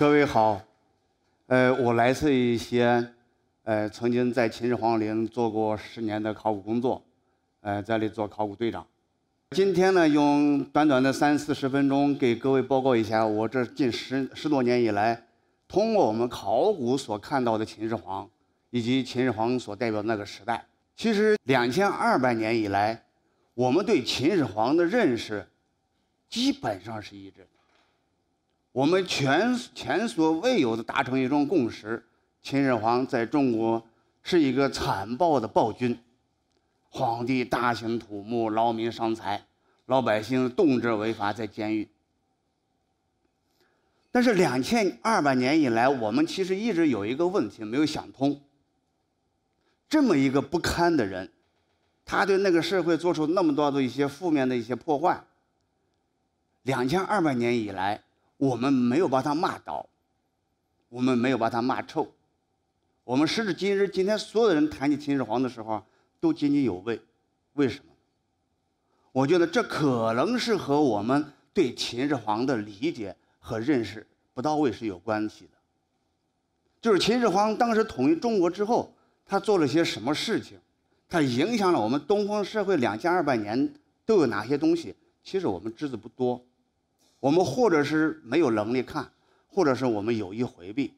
各位好，呃，我来自西安，呃，曾经在秦始皇陵做过十年的考古工作，呃，在里做考古队长。今天呢，用短短的三四十分钟，给各位报告一下我这近十十多年以来，通过我们考古所看到的秦始皇，以及秦始皇所代表那个时代，其实两千二百年以来，我们对秦始皇的认识，基本上是一致的。我们全前所未有的达成一种共识：秦始皇在中国是一个残暴的暴君，皇帝大兴土木，劳民伤财，老百姓动辄违法在监狱。但是两千二百年以来，我们其实一直有一个问题没有想通：这么一个不堪的人，他对那个社会做出那么多的一些负面的一些破坏，两千二百年以来。我们没有把他骂倒，我们没有把他骂臭，我们时至今日，今天所有的人谈起秦始皇的时候都津津有味，为什么？我觉得这可能是和我们对秦始皇的理解和认识不到位是有关系的。就是秦始皇当时统一中国之后，他做了些什么事情，他影响了我们东方社会两千二百年都有哪些东西，其实我们知之不多。我们或者是没有能力看，或者是我们有意回避。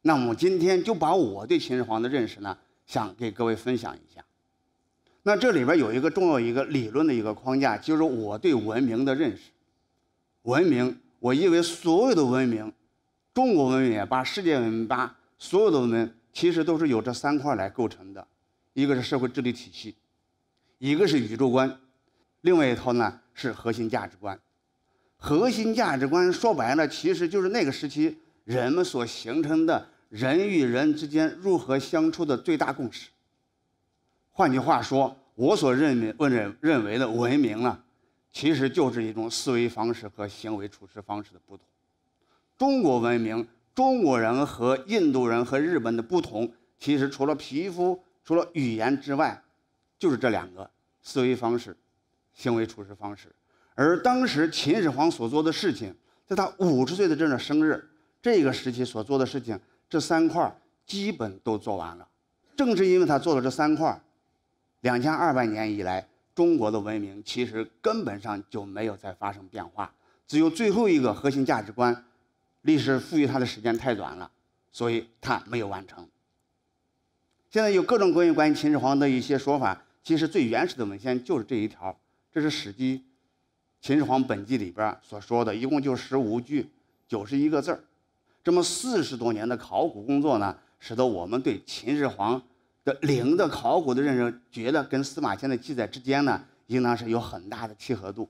那么今天就把我对秦始皇的认识呢，想给各位分享一下。那这里边有一个重要一个理论的一个框架，就是我对文明的认识。文明，我以为所有的文明，中国文明、也罢，世界文明、罢，所有的文明，其实都是由这三块来构成的：一个是社会治理体系，一个是宇宙观，另外一套呢是核心价值观。核心价值观说白了，其实就是那个时期人们所形成的人与人之间如何相处的最大共识。换句话说，我所认为、认认为的文明呢，其实就是一种思维方式和行为处事方式的不同。中国文明、中国人和印度人和日本的不同，其实除了皮肤、除了语言之外，就是这两个思维方式、行为处事方式。而当时秦始皇所做的事情，在他五十岁的这个生日、这个时期所做的事情，这三块基本都做完了。正是因为他做了这三块，两千二百年以来中国的文明其实根本上就没有再发生变化。只有最后一个核心价值观，历史赋予他的时间太短了，所以他没有完成。现在有各种各样关于秦始皇的一些说法，其实最原始的文献就是这一条，这是《史记》。《秦始皇本纪》里边所说的一共就十五句，九十一个字儿。这么四十多年的考古工作呢，使得我们对秦始皇的陵的考古的认识，觉得跟司马迁的记载之间呢，应当是有很大的契合度，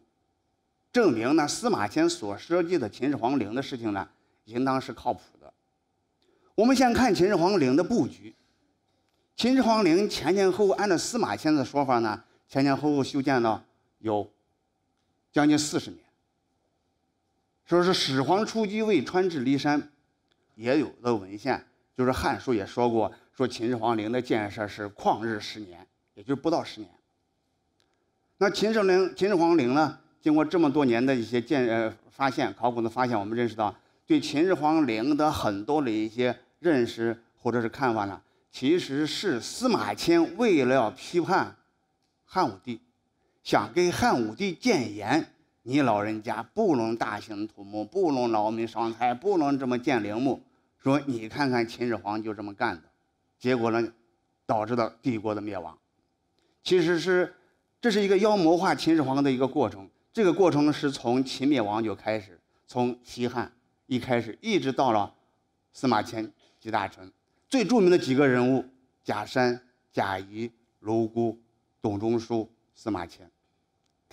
证明呢，司马迁所设计的秦始皇陵的事情呢，应当是靠谱的。我们先看秦始皇陵的布局。秦始皇陵前前后后，按照司马迁的说法呢，前前后后修建了有。将近四十年，说是始皇初即位，穿至骊山，也有的文献就是《汉书》也说过，说秦始皇陵的建设是旷日十年，也就是不到十年。那秦始陵，秦始皇陵呢？经过这么多年的一些建呃发现，考古的发现，我们认识到对秦始皇陵的很多的一些认识或者是看法呢，其实是司马迁为了批判汉武帝。想给汉武帝谏言，你老人家不能大兴土木，不能劳民伤财，不能这么建陵墓。说你看看秦始皇就这么干的，结果呢，导致了帝国的灭亡。其实是，这是一个妖魔化秦始皇的一个过程。这个过程是从秦灭亡就开始，从西汉一开始，一直到了司马迁、集大成最著名的几个人物：贾山、贾谊、卢谷、董仲舒、司马迁。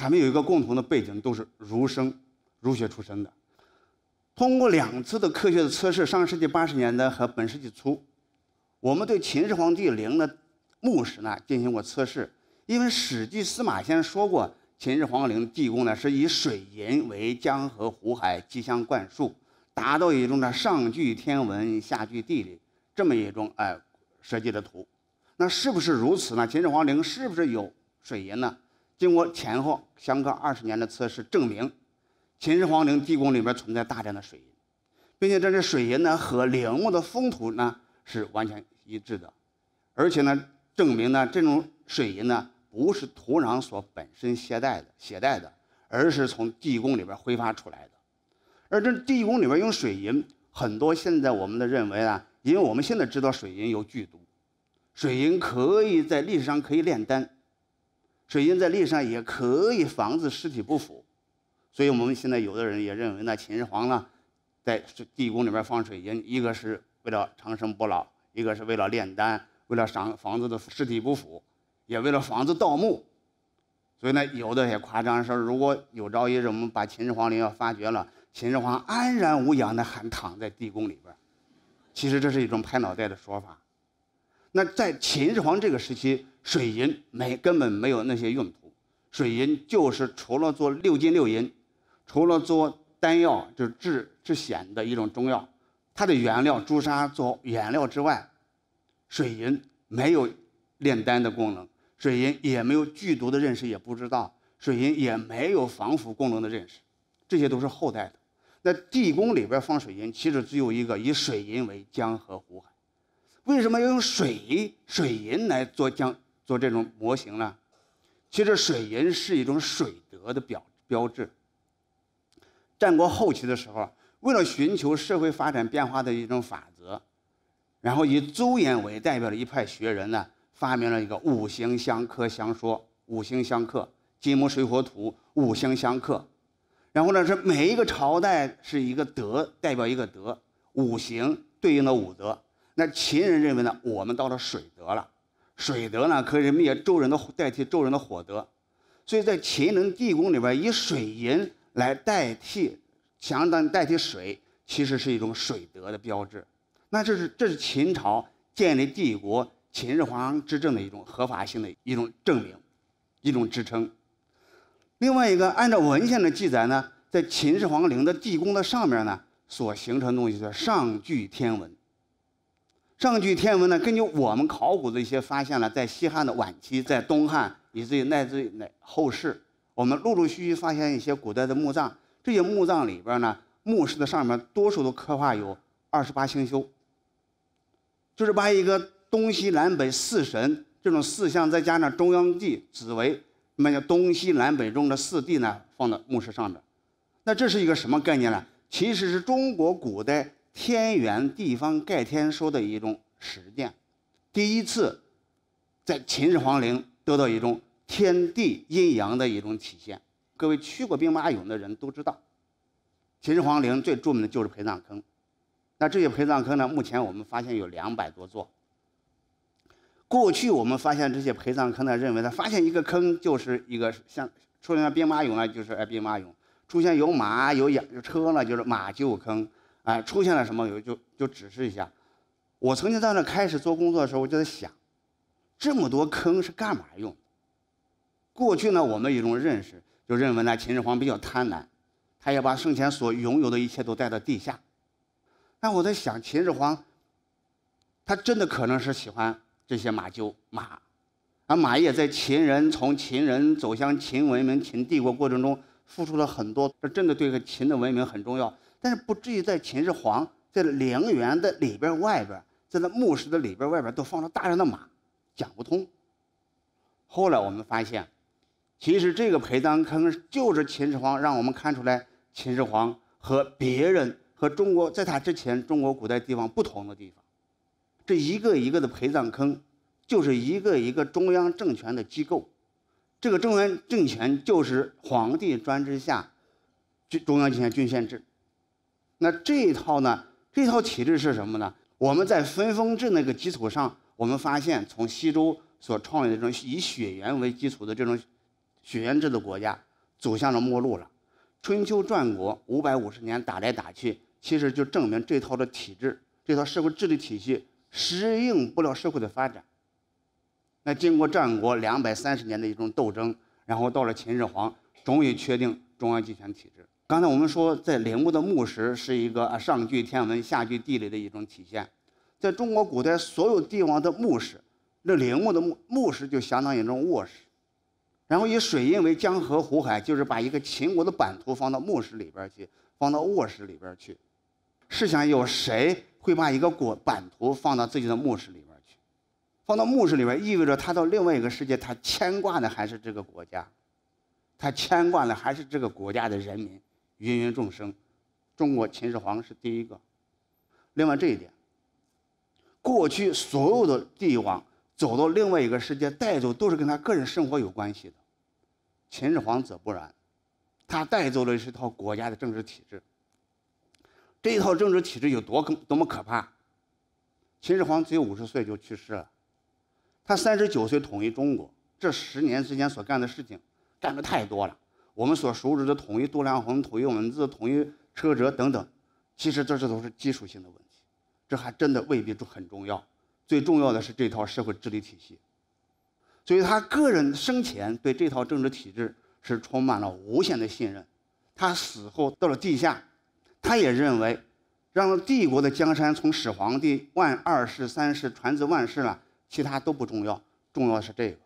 他们有一个共同的背景，都是儒生、儒学出身的。通过两次的科学的测试，上世纪八十年代和本世纪初，我们对秦始皇帝陵的墓室呢进行过测试。因为史记司马迁说过，秦始皇陵地宫呢是以水银为江河湖海，吉相灌树，达到一种呢上具天文、下具地理这么一种哎设计的图。那是不是如此呢？秦始皇陵是不是有水银呢？经过前后相隔二十年的测试，证明秦始皇陵地宫里面存在大量的水银，并且这些水银呢和陵墓的封土呢是完全一致的，而且呢证明呢这种水银呢不是土壤所本身携带的携带的，而是从地宫里边挥发出来的。而这地宫里边用水银很多，现在我们的认为啊，因为我们现在知道水银有剧毒，水银可以在历史上可以炼丹。水银在历史上也可以防止尸体不腐，所以我们现在有的人也认为呢，秦始皇呢，在地宫里面放水银，一个是为了长生不老，一个是为了炼丹，为了防防止的尸体不腐，也为了防止盗墓。所以呢，有的也夸张说，如果有朝一日我们把秦始皇陵要发掘了，秦始皇安然无恙的还躺在地宫里边。其实这是一种拍脑袋的说法。那在秦始皇这个时期，水银没根本没有那些用途，水银就是除了做六金六银，除了做丹药，就是治治癣的一种中药，它的原料朱砂做原料之外，水银没有炼丹的功能，水银也没有剧毒的认识，也不知道水银也没有防腐功能的认识，这些都是后代的。那地宫里边放水银，其实只有一个，以水银为江河湖海。为什么要用水水银来做将做这种模型呢？其实水银是一种水德的表标志。战国后期的时候，为了寻求社会发展变化的一种法则，然后以邹衍为代表的一派学人呢，发明了一个五行相克相说。五行相克，金木水火土五行相克。然后呢，是每一个朝代是一个德代表一个德，五行对应的五德。那秦人认为呢？我们到了水德了，水德呢可以灭周人的代替周人的火德，所以在秦陵地宫里边以水银来代替，相当代替水，其实是一种水德的标志。那这是这是秦朝建立帝国、秦始皇执政的一种合法性的一种证明，一种支撑。另外一个，按照文献的记载呢，在秦始皇陵的地宫的上面呢，所形成的东西叫上具天文。上句天文呢？根据我们考古的一些发现呢，在西汉的晚期，在东汉以至于乃至乃后世，我们陆陆续续发现一些古代的墓葬，这些墓葬里边呢，墓室的上面多数都刻画有二十八星宿，就是把一个东西南北四神这种四象，再加上中央帝紫薇，那么叫东西南北中的四帝呢，放到墓室上面。那这是一个什么概念呢？其实是中国古代。天圆地方盖天说的一种实践，第一次在秦始皇陵得到一种天地阴阳的一种体现。各位去过兵马俑的人都知道，秦始皇陵最著名的就是陪葬坑。那这些陪葬坑呢，目前我们发现有两百多座。过去我们发现这些陪葬坑呢，认为呢，发现一个坑就是一个像出现兵马俑呢，就是哎兵马俑；出现有马有养有车呢，就是马厩坑。哎，出现了什么？有就就指示一下。我曾经在那开始做工作的时候，我就在想，这么多坑是干嘛用？过去呢，我们一种认识就认为呢，秦始皇比较贪婪，他要把生前所拥有的一切都带到地下。那我在想，秦始皇，他真的可能是喜欢这些马厩马，而马也在秦人从秦人走向秦文明、秦帝国过程中付出了很多，这真的对个秦的文明很重要。但是不至于在秦始皇在陵园的里边外边，在那墓室的里边外边都放了大量的马，讲不通。后来我们发现，其实这个陪葬坑就是秦始皇让我们看出来秦始皇和别人和中国在他之前中国古代地方不同的地方，这一个一个的陪葬坑就是一个一个中央政权的机构，这个中央政权就是皇帝专制下，中央政权郡县制。那这一套呢？这套体制是什么呢？我们在分封制那个基础上，我们发现从西周所创立的这种以血缘为基础的这种血缘制的国家，走向了末路了。春秋战国五百五十年打来打去，其实就证明这套的体制，这套社会治理体系适应不了社会的发展。那经过战国两百三十年的一种斗争，然后到了秦始皇，终于确定中央集权体制。刚才我们说，在陵墓的墓室是一个上具天文、下具地理的一种体现。在中国古代，所有帝王的墓室，那陵墓的墓墓室就相当于一种卧室。然后以水印为江河湖海，就是把一个秦国的版图放到墓室里边去，放到卧室里边去。试想，有谁会把一个国版图放到自己的墓室里边去？放到墓室里边，意味着他到另外一个世界，他牵挂的还是这个国家，他牵挂的还是这个国家的人民。芸芸众生，中国秦始皇是第一个。另外这一点，过去所有的帝王走到另外一个世界带走都是跟他个人生活有关系的，秦始皇则不然，他带走的是套国家的政治体制。这一套政治体制有多可多么可怕？秦始皇只有五十岁就去世了，他三十九岁统一中国，这十年之间所干的事情，干的太多了。我们所熟知的统一度量衡、统一文字、统一车辙等等，其实这这都是基础性的问题，这还真的未必就很重要。最重要的是这套社会治理体系，所以他个人生前对这套政治体制是充满了无限的信任。他死后到了地下，他也认为，让帝国的江山从始皇帝万二世三世传至万世了，其他都不重要，重要的是这个，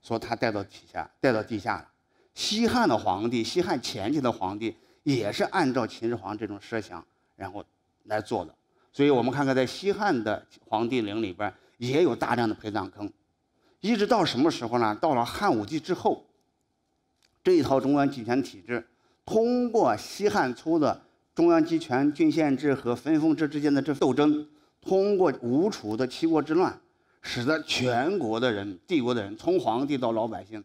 所以他带到底下，带到地下了。西汉的皇帝，西汉前期的皇帝也是按照秦始皇这种设想，然后来做的。所以，我们看看在西汉的皇帝陵里边也有大量的陪葬坑。一直到什么时候呢？到了汉武帝之后，这一套中央集权体制，通过西汉初的中央集权、郡县制和分封制之间的这斗争，通过吴楚的七国之乱，使得全国的人、帝国的人，从皇帝到老百姓。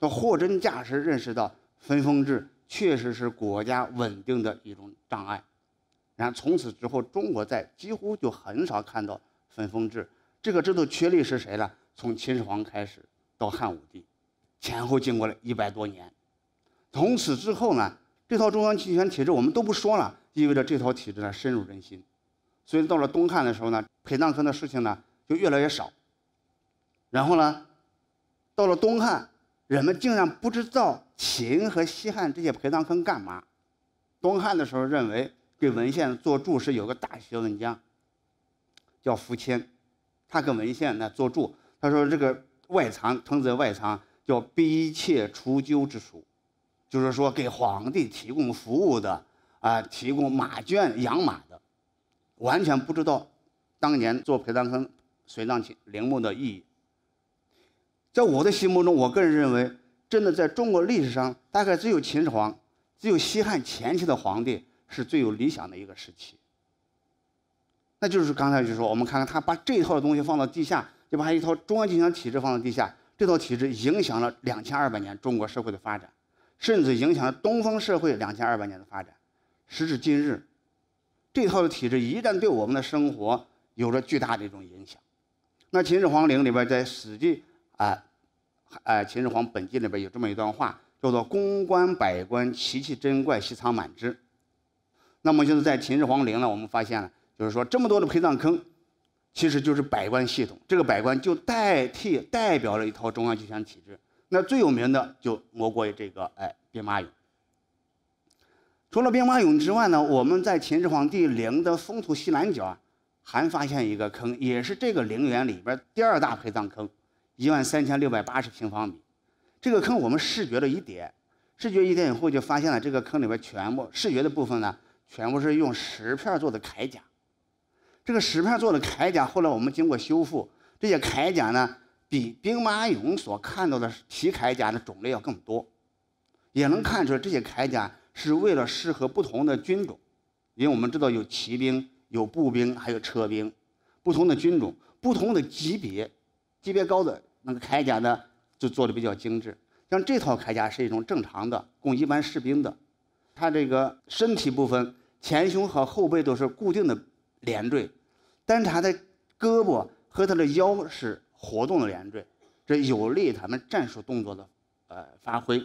他货真价实认识到分封制确实是国家稳定的一种障碍，然后从此之后，中国在几乎就很少看到分封制这个制度确立是谁呢？从秦始皇开始到汉武帝，前后经过了一百多年。从此之后呢，这套中央集权体制我们都不说了，意味着这套体制呢深入人心。所以到了东汉的时候呢，陪葬坑的事情呢就越来越少。然后呢，到了东汉。人们竟然不知道秦和西汉这些陪葬坑干嘛。东汉的时候认为给文献做注释有个大学问家，叫福谦，他给文献呢做注，他说这个外藏称子外藏叫逼妾除鸠之书，就是说给皇帝提供服务的啊，提供马圈养马的，完全不知道当年做陪葬坑随葬陵墓的意义。在我的心目中，我个人认为，真的在中国历史上，大概只有秦始皇，只有西汉前期的皇帝是最有理想的一个时期。那就是刚才就说，我们看看他把这一套的东西放到地下，就把他一套中央集权体制放到地下，这套体制影响了两千二百年中国社会的发展，甚至影响了东方社会两千二百年的发展。时至今日，这套的体制一旦对我们的生活有着巨大的一种影响。那秦始皇陵里边在《史记》。啊，呃，《秦始皇本纪》里边有这么一段话，叫做“公观百官奇奇珍怪悉藏满之”。那么就是在秦始皇陵呢，我们发现了，就是说这么多的陪葬坑，其实就是百官系统。这个百官就代替、代表了一套中央集权体制。那最有名的就莫过于这个哎，兵马俑。除了兵马俑之外呢，我们在秦始皇帝陵的封土西南角啊，还发现一个坑，也是这个陵园里边第二大陪葬坑。一万三千六百八十平方米，这个坑我们视觉了一点，视觉一点以后就发现了这个坑里面全部视觉的部分呢，全部是用石片做的铠甲。这个石片做的铠甲，后来我们经过修复，这些铠甲呢比兵马俑所看到的皮铠甲的种类要更多，也能看出这些铠甲是为了适合不同的军种，因为我们知道有骑兵、有步兵、还有车兵，不同的军种、不同的级别。级别高的那个铠甲呢，就做的比较精致。像这套铠甲是一种正常的，供一般士兵的。它这个身体部分，前胸和后背都是固定的连缀，但是它的胳膊和它的腰是活动的连缀，这有利于他们战术动作的呃发挥。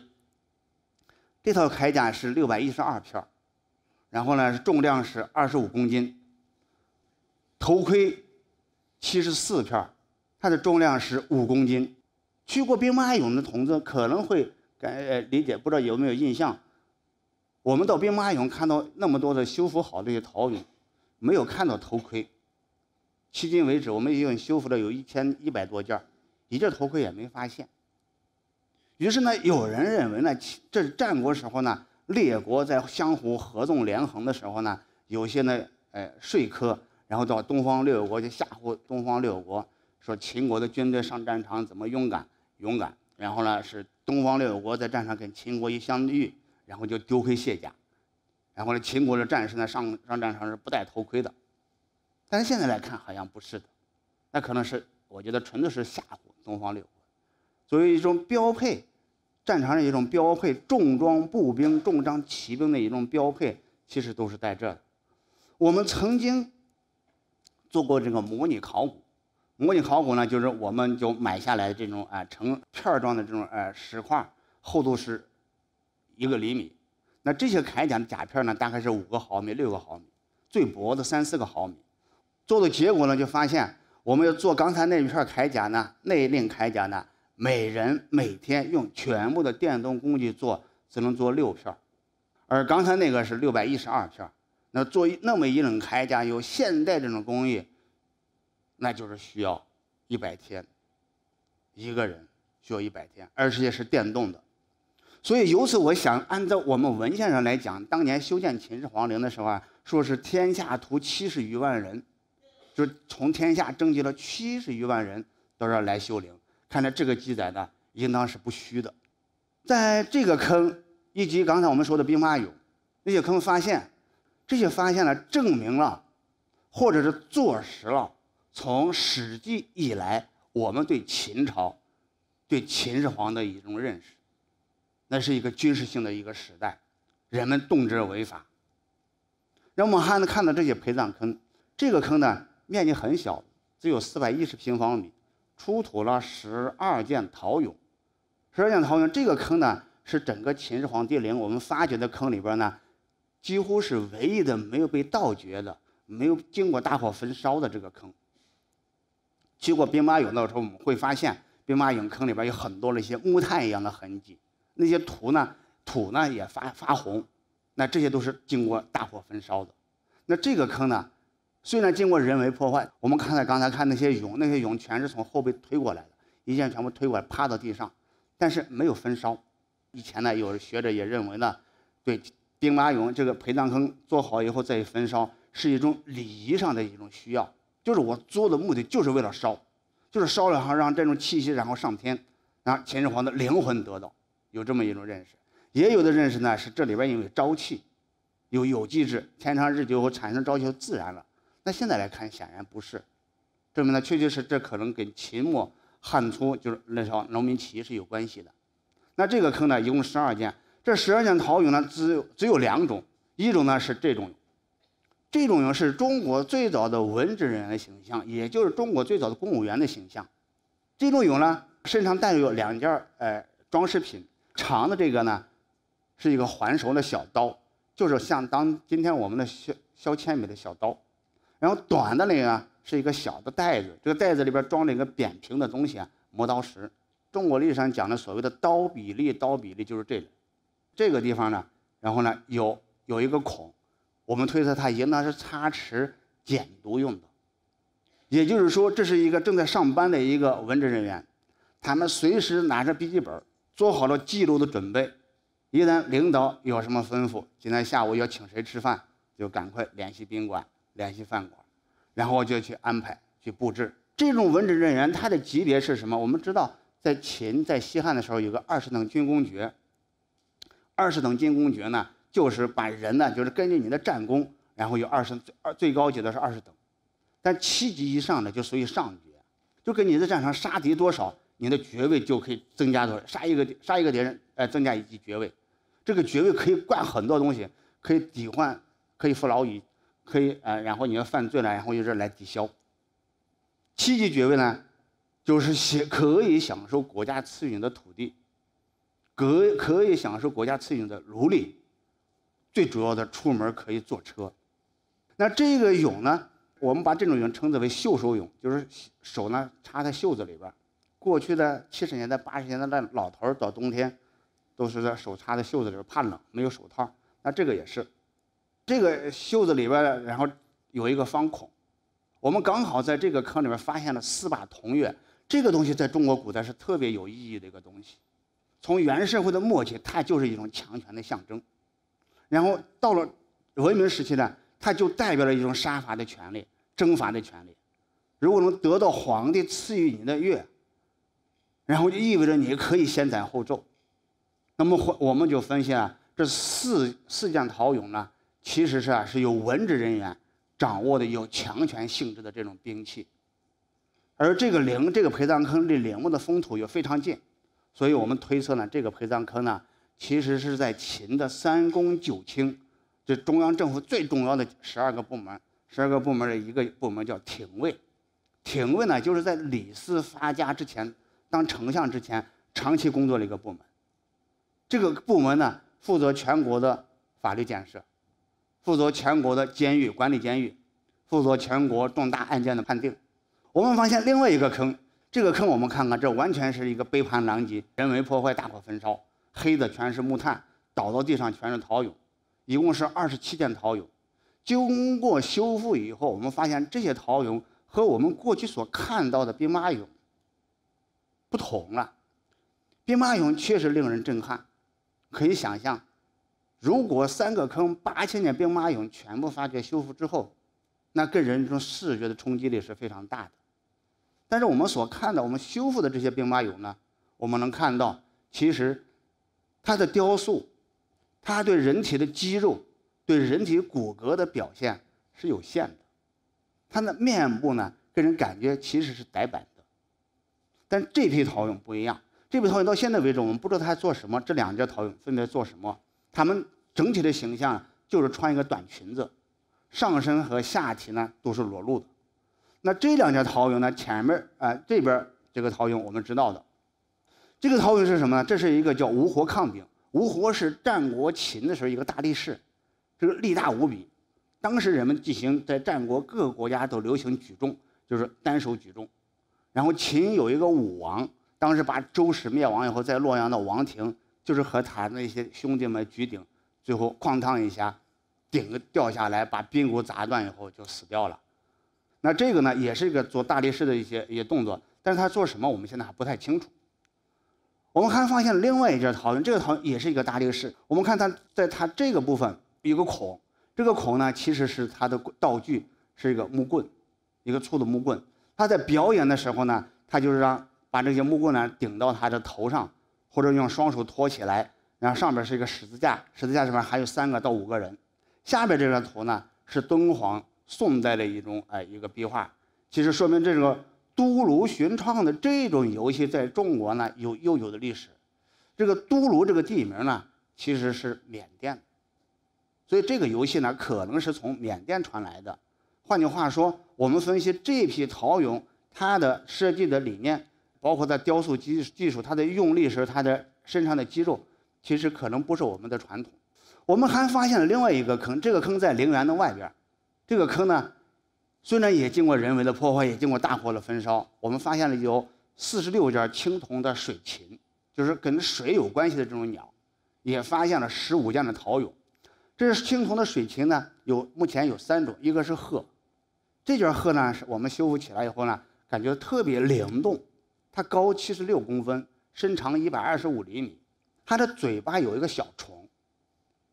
这套铠甲是六百一十二片然后呢，重量是二十五公斤。头盔七十四片它的重量是五公斤。去过兵马俑的同志可能会感理解，不知道有没有印象？我们到兵马俑看到那么多的修复好的些陶俑，没有看到头盔。迄今为止，我们已经修复了有一千一百多件，一件头盔也没发现。于是呢，有人认为呢，这是战国时候呢，列国在相互合纵连横的时候呢，有些呢，呃，说客，然后到东方六国就吓唬东方六国。说秦国的军队上战场怎么勇敢勇敢？然后呢是东方六国在战场跟秦国一相遇，然后就丢盔卸甲。然后呢秦国的战士呢上上战场是不戴头盔的，但是现在来看好像不是的，那可能是我觉得纯粹是吓唬东方六国。作为一种标配，战场上一种标配重装步兵、重装骑兵的一种标配，其实都是在这的。我们曾经做过这个模拟考古。模拟考古呢，就是我们就买下来这种啊成片状的这种呃石块，厚度是，一个厘米。那这些铠甲的甲片呢，大概是五个毫米、六个毫米，最薄的三四个毫米。做的结果呢，就发现我们要做刚才那一片铠甲呢，那一令铠甲呢，每人每天用全部的电动工具做，只能做六片而刚才那个是六百一十二片那做那么一冷铠甲，有现代这种工艺。那就是需要一百天，一个人需要一百天，而且是电动的，所以由此我想，按照我们文献上来讲，当年修建秦始皇陵的时候啊，说是天下图七十余万人，就从天下征集了七十余万人到这儿来修陵。看来这个记载呢，应当是不虚的。在这个坑以及刚才我们说的兵马俑那些坑发现，这些发现呢，证明了，或者是坐实了。从《史记》以来，我们对秦朝、对秦始皇的一种认识，那是一个军事性的一个时代，人们动辄违法。让我们还能看到这些陪葬坑，这个坑呢面积很小，只有四百一十平方米，出土了十二件陶俑。十二件陶俑，这个坑呢是整个秦始皇帝陵我们发掘的坑里边呢，几乎是唯一的没有被盗掘的、没有经过大火焚烧的这个坑。去过兵马俑那时候，我们会发现兵马俑坑里边有很多那些木炭一样的痕迹，那些土呢，土呢也发发红，那这些都是经过大火焚烧的。那这个坑呢，虽然经过人为破坏，我们看才刚才看那些俑，那些俑全是从后背推过来的，一件全部推过来趴到地上，但是没有焚烧。以前呢，有学者也认为呢，对兵马俑这个陪葬坑做好以后再焚烧，是一种礼仪上的一种需要。就是我做的目的就是为了烧，就是烧了后让这种气息然后上天，让秦始皇的灵魂得到，有这么一种认识，也有的认识呢是这里边因为朝气，有有机质，天长日久后产生朝气就自然了。那现在来看显然不是，证明呢确确实这可能跟秦末汉初就是那条农民起义是有关系的。那这个坑呢一共十二件，这十二件陶俑呢只有只有两种，一种呢是这种。这种俑是中国最早的文职人员的形象，也就是中国最早的公务员的形象。这种俑呢，身上带有两件儿，装饰品。长的这个呢，是一个环首的小刀，就是像当今天我们的削削铅笔的小刀。然后短的那个是一个小的袋子，这个袋子里边装了一个扁平的东西啊，磨刀石。中国历史上讲的所谓的刀比例，刀比例就是这。这个地方呢，然后呢，有有一个孔。我们推测他应当是擦池、检毒用的，也就是说，这是一个正在上班的一个文职人员，他们随时拿着笔记本，做好了记录的准备。一旦领导有什么吩咐，今天下午要请谁吃饭，就赶快联系宾馆、联系饭馆，然后就去安排、去布置。这种文职人员他的级别是什么？我们知道，在秦、在西汉的时候有个二十等军功爵，二十等军功爵呢？就是把人呢，就是根据你的战功，然后有二十最二最高级的是二十等，但七级以上的就属于上爵，就跟你在战场杀敌多少，你的爵位就可以增加多少。杀一个杀一个敌人，哎，增加一级爵位。这个爵位可以惯很多东西，可以抵换，可以服劳役，可以呃，然后你要犯罪了，然后用这来抵消。七级爵位呢，就是享可以享受国家赐予的土地，可可以享受国家赐予的奴隶。最主要的，出门可以坐车。那这个俑呢，我们把这种俑称之为袖手俑，就是手呢插在袖子里边。过去的七十年代、八十年代的老头儿到冬天，都是在手插在袖子里边怕冷，没有手套。那这个也是，这个袖子里边，然后有一个方孔。我们刚好在这个坑里面发现了四把铜钺，这个东西在中国古代是特别有意义的一个东西。从原社会的末期，它就是一种强权的象征。然后到了文明时期呢，它就代表了一种杀伐的权利、征伐的权利。如果能得到皇帝赐予你的乐。然后就意味着你可以先斩后奏。那么，我们就分析啊，这四四件陶俑呢，其实是啊是有文职人员掌握的、有强权性质的这种兵器。而这个陵、这个陪葬坑离陵墓的封土又非常近，所以我们推测呢，这个陪葬坑呢。其实是在秦的三公九卿，这中央政府最重要的十二个部门，十二个部门的一个部门叫廷尉。廷尉呢，就是在李斯发家之前、当丞相之前，长期工作的一个部门。这个部门呢，负责全国的法律建设，负责全国的监狱管理监狱，负责全国重大案件的判定。我们发现另外一个坑，这个坑我们看看，这完全是一个杯盘狼藉、人为破坏、大火焚烧。黑的全是木炭，倒到地上全是陶俑，一共是二十七件陶俑。经过修复以后，我们发现这些陶俑和我们过去所看到的兵马俑不同了。兵马俑确实令人震撼，可以想象，如果三个坑八千年兵马俑全部发掘修复之后，那给人这种视觉的冲击力是非常大的。但是我们所看到、我们修复的这些兵马俑呢，我们能看到其实。它的雕塑，它对人体的肌肉、对人体骨骼的表现是有限的。它的面部呢，给人感觉其实是呆板的。但这批陶俑不一样，这批陶俑到现在为止，我们不知道它做什么。这两件陶俑分别做什么？它们整体的形象就是穿一个短裙子，上身和下体呢都是裸露的。那这两件陶俑呢，前面啊这边这个陶俑我们知道的。这个陶俑是什么呢？这是一个叫“吴活抗鼎”。吴活是战国秦的时候一个大力士，这个力大无比。当时人们进行在战国各个国家都流行举重，就是单手举重。然后秦有一个武王，当时把周室灭亡以后，在洛阳的王庭，就是和他那些兄弟们举鼎，最后哐当一下，鼎掉下来把髌骨砸断以后就死掉了。那这个呢，也是一个做大力士的一些一些动作，但是他做什么我们现在还不太清楚。我们还发现了另外一件讨论，这个讨论也是一个大力士。我们看他在他这个部分有个孔，这个孔呢其实是他的道具，是一个木棍，一个粗的木棍。他在表演的时候呢，他就是让把这些木棍呢顶到他的头上，或者用双手托起来，然后上边是一个十字架，十字架上面还有三个到五个人。下边这张图呢是敦煌宋代的一种哎一个壁画，其实说明这个。都卢寻唱的这种游戏在中国呢有悠久的历史，这个都卢这个地名呢其实是缅甸，所以这个游戏呢可能是从缅甸传来的。换句话说，我们分析这批陶俑，它的设计的理念，包括在雕塑技技术，它的用力时它的身上的肌肉，其实可能不是我们的传统。我们还发现了另外一个坑，这个坑在陵园的外边，这个坑呢。虽然也经过人为的破坏，也经过大火的焚烧，我们发现了有四十六件青铜的水禽，就是跟水有关系的这种鸟，也发现了十五件的陶俑。这是青铜的水禽呢，有目前有三种，一个是鹤，这件鹤呢是我们修复起来以后呢，感觉特别灵动。它高七十六公分，身长一百二十五厘米，它的嘴巴有一个小虫，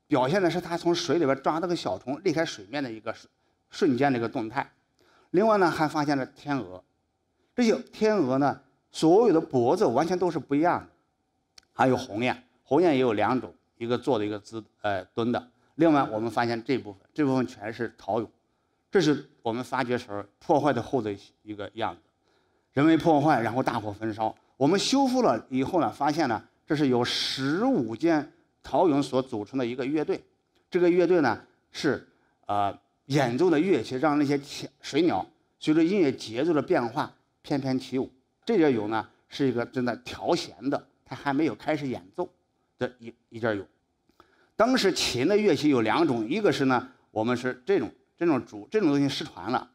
表现的是它从水里边抓那个小虫离开水面的一个瞬间的一个动态。另外呢，还发现了天鹅，这些天鹅呢，所有的脖子完全都是不一样的。还有鸿雁，鸿雁也有两种，一个坐的，一个姿，呃，蹲的。另外，我们发现这部分，这部分全是陶俑，这是我们发掘时候破坏的后的一个样子，人为破坏，然后大火焚烧。我们修复了以后呢，发现呢，这是由十五件陶俑所组成的一个乐队，这个乐队呢是，呃，演奏的乐器让那些水鸟随着音乐节奏的变化翩翩起舞。这件俑呢是一个正在调弦的，它还没有开始演奏。的一一件俑，当时秦的乐器有两种，一个是呢我们是这种这种主这种东西失传了。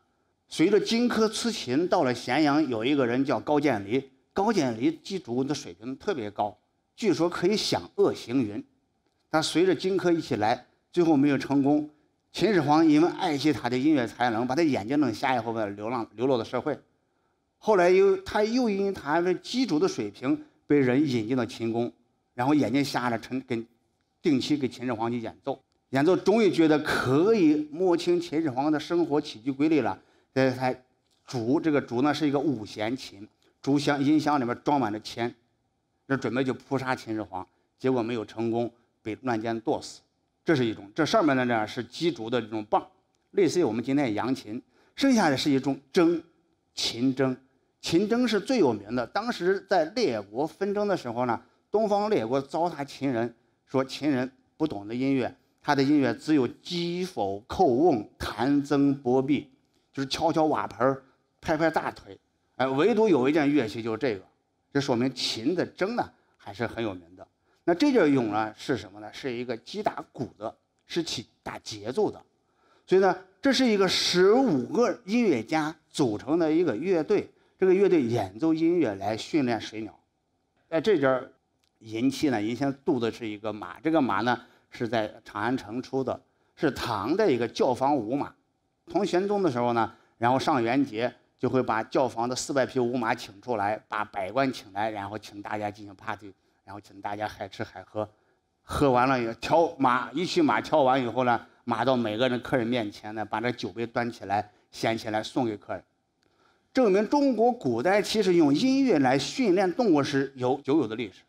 随着荆轲出秦到了咸阳，有一个人叫高渐离，高渐离击竹的水平特别高，据说可以响遏行云。但随着荆轲一起来，最后没有成功。秦始皇因为爱惜他的音乐才能，把他眼睛弄瞎以后，流浪流落到社会。后来又他又因他的基础的水平被人引进到秦宫，然后眼睛瞎了，陈跟定期给秦始皇去演奏。演奏终于觉得可以摸清秦始皇的生活起居规律了，这才竹这个竹呢是一个五弦琴，竹箱音箱里面装满了铅，这准备就扑杀秦始皇，结果没有成功，被乱箭剁死。这是一种，这上面的呢是击竹的这种棒，类似于我们今天的扬琴。剩下的是一种筝，琴筝，琴筝是最有名的。当时在列国纷争的时候呢，东方列国糟蹋秦人，说秦人不懂得音乐，他的音乐只有击否叩瓮、弹筝、拨壁，就是敲敲瓦盆拍拍大腿。哎，唯独有一件乐器就是这个，这说明秦的筝呢还是很有名的。那这件俑呢是什么呢？是一个击打鼓的，是起打节奏的，所以呢，这是一个十五个音乐家组成的一个乐队，这个乐队演奏音乐来训练水鸟。在这边，银器呢，银器镀的是一个马，这个马呢是在长安城出的，是唐的一个教坊舞马。唐玄宗的时候呢，然后上元节就会把教坊的四百匹舞马请出来，把百官请来，然后请大家进行 party。然后请大家海吃海喝，喝完了以后挑马，一曲马挑完以后呢，马到每个人客人面前呢，把这酒杯端起来，掀起来送给客人，证明中国古代其实用音乐来训练动物是有久有的历史。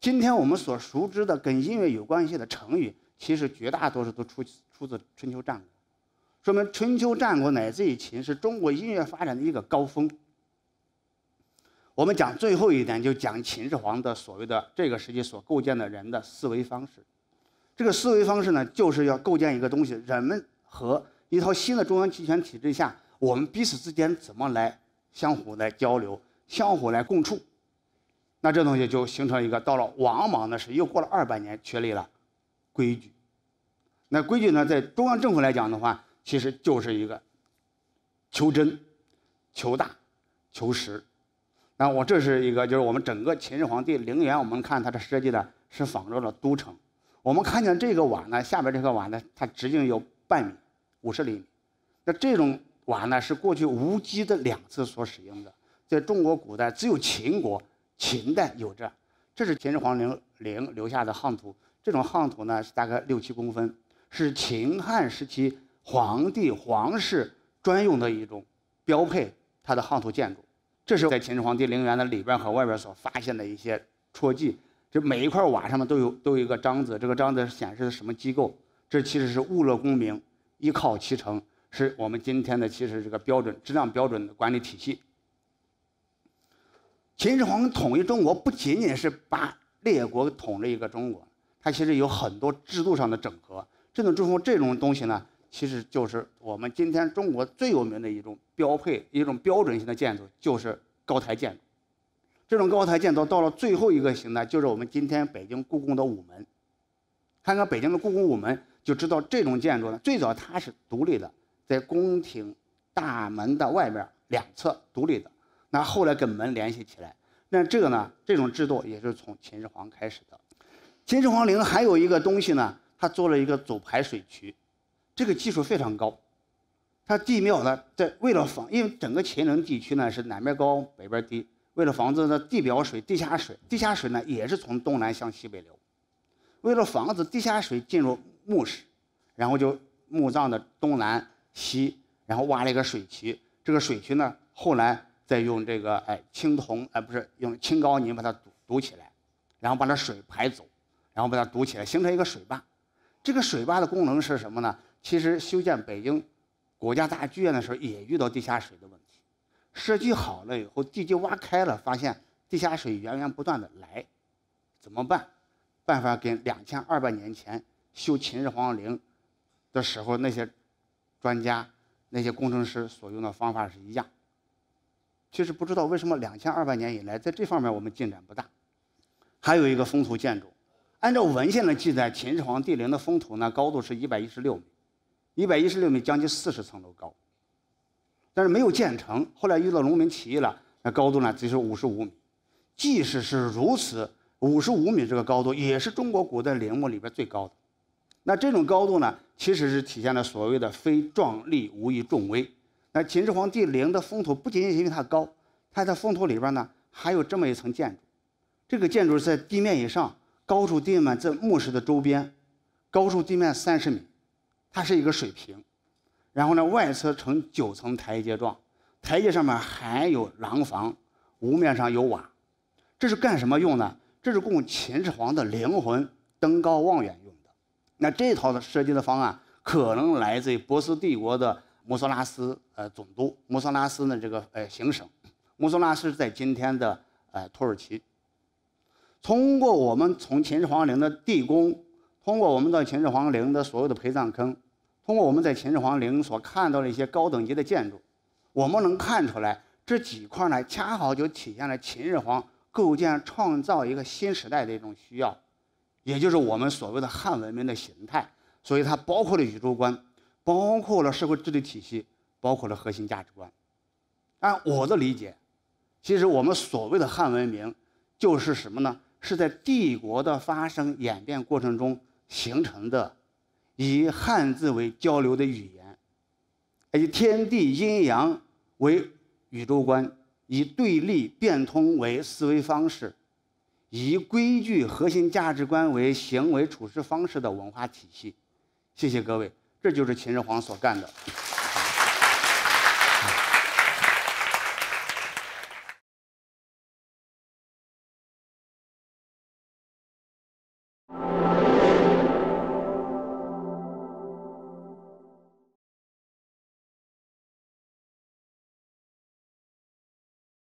今天我们所熟知的跟音乐有关系的成语，其实绝大多数都出出自春秋战国，说明春秋战国乃至于秦是中国音乐发展的一个高峰。我们讲最后一点，就讲秦始皇的所谓的这个时期所构建的人的思维方式。这个思维方式呢，就是要构建一个东西：人们和一套新的中央集权体制下，我们彼此之间怎么来相互来交流、相互来共处。那这东西就形成一个。到了王莽的时，又过了二百年，确立了规矩。那规矩呢，在中央政府来讲的话，其实就是一个求真、求大、求实。那我这是一个，就是我们整个秦始皇帝陵园，我们看它的设计呢是仿照了都城。我们看见这个碗呢，下边这个碗呢，它直径有半米，五十厘米。那这种碗呢，是过去无机的两次所使用的，在中国古代只有秦国秦代有着。这是秦始皇陵陵留下的夯土，这种夯土呢是大概六七公分，是秦汉时期皇帝皇室专用的一种标配，它的夯土建筑。这是在秦始皇帝陵园的里边和外边所发现的一些戳记，就每一块瓦上面都有都有一个章子，这个章子显示的什么机构？这其实是物乐功名，依靠其成，是我们今天的其实这个标准质量标准的管理体系。秦始皇统一中国不仅仅是把列国统了一个中国，他其实有很多制度上的整合，这种这种这种东西呢。其实就是我们今天中国最有名的一种标配、一种标准型的建筑，就是高台建筑。这种高台建筑到了最后一个形态，就是我们今天北京故宫的午门。看看北京的故宫午门，就知道这种建筑呢，最早它是独立的，在宫廷大门的外面两侧独立的。那后来跟门联系起来，那这个呢，这种制度也是从秦始皇开始的。秦始皇陵还有一个东西呢，他做了一个走排水渠。这个技术非常高，它地庙呢，在为了防，因为整个秦陵地区呢是南边高北边低，为了防止呢地表水、地下水，地下水呢也是从东南向西北流，为了防止地下水进入墓室，然后就墓葬的东南西，然后挖了一个水渠，这个水渠呢，后来再用这个哎青铜哎不是用青高泥把它堵堵起来，然后把那水排走，然后把它堵起来，形成一个水坝，这个水坝的功能是什么呢？其实修建北京国家大剧院的时候也遇到地下水的问题，设计好了以后地基挖开了，发现地下水源源不断的来，怎么办？办法跟两千二百年前修秦始皇陵的时候那些专家、那些工程师所用的方法是一样。其实不知道为什么两千二百年以来，在这方面我们进展不大。还有一个封土建筑，按照文献的记载，秦始皇帝陵的封土呢高度是一百一十六米。一百一十六米，将近四十层楼高，但是没有建成。后来遇到农民起义了，那高度呢，只有五十五米。即使是如此，五十五米这个高度也是中国古代陵墓里边最高的。那这种高度呢，其实是体现了所谓的“非壮丽无以重威”。那秦始皇帝陵的封土不仅仅因为它高，它在封土里边呢还有这么一层建筑，这个建筑在地面以上，高出地面在墓室的周边，高出地面三十米。它是一个水平，然后呢，外侧呈九层台阶状，台阶上面还有廊房，屋面上有瓦，这是干什么用呢？这是供秦始皇的灵魂登高望远用的。那这套的设计的方案可能来自于波斯帝国的摩索拉斯，呃，总督摩索拉斯呢，这个呃行省，摩索拉斯在今天的呃土耳其。通过我们从秦始皇陵的地宫，通过我们到秦始皇陵的所有的陪葬坑。通过我们在秦始皇陵所看到的一些高等级的建筑，我们能看出来这几块呢，恰好就体现了秦始皇构建、创造一个新时代的一种需要，也就是我们所谓的汉文明的形态。所以它包括了宇宙观，包括了社会治理体系，包括了核心价值观。按我的理解，其实我们所谓的汉文明，就是什么呢？是在帝国的发生演变过程中形成的。以汉字为交流的语言，以天地阴阳为宇宙观，以对立变通为思维方式，以规矩核心价值观为行为处事方式的文化体系。谢谢各位，这就是秦始皇所干的。